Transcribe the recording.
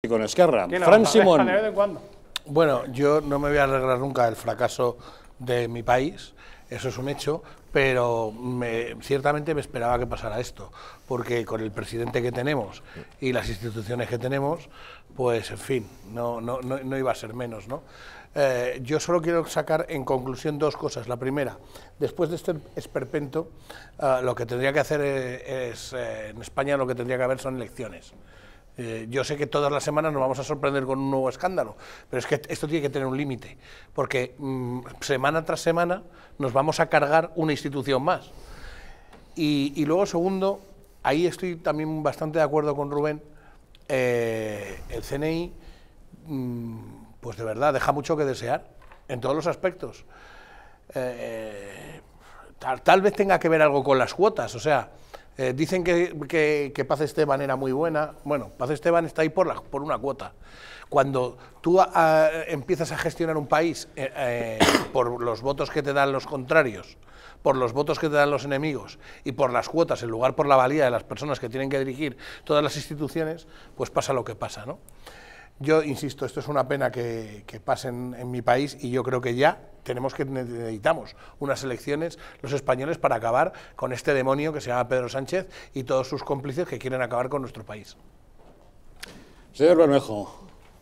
Y con Esquerra. Fran Simón. Bueno, yo no me voy a arreglar nunca el fracaso de mi país, eso es un hecho, pero ciertamente me esperaba que pasara esto, porque con el presidente que tenemos y las instituciones que tenemos, pues en fin, no, no, iba a ser menos. ¿no? Eh, yo solo quiero sacar en conclusión dos cosas. La primera, después de este esperpento, ah, lo que tendría que hacer eh, es, eh, en España lo que tendría que haber son elecciones. Eh, yo sé que todas las semanas nos vamos a sorprender con un nuevo escándalo, pero es que esto tiene que tener un límite, porque mm, semana tras semana nos vamos a cargar una institución más. Y, luego, segundo, ahí estoy también bastante de acuerdo con Rubén, eh, el CNI, mm, pues de verdad, deja mucho que desear en todos los aspectos. Eh, tal, tal, vez tenga que ver algo con las cuotas, o sea, eh, dicen que, que, Paz Esteban era muy buena. Bueno, Paz Esteban está ahí por, la, por una cuota. Cuando tú empiezas a gestionar un país eh, eh, por los votos que te dan los contrarios, por los votos que te dan los enemigos y por las cuotas, en lugar por la valía de las personas que tienen que dirigir todas las instituciones, pues pasa lo que pasa. ¿no? Yo insisto, esto es una pena que, que pasen en mi país y yo creo que ya tenemos que necesitamos unas elecciones los españoles para acabar con este demonio que se llama Pedro Sánchez y todos sus cómplices que quieren acabar con nuestro país. Bermejo,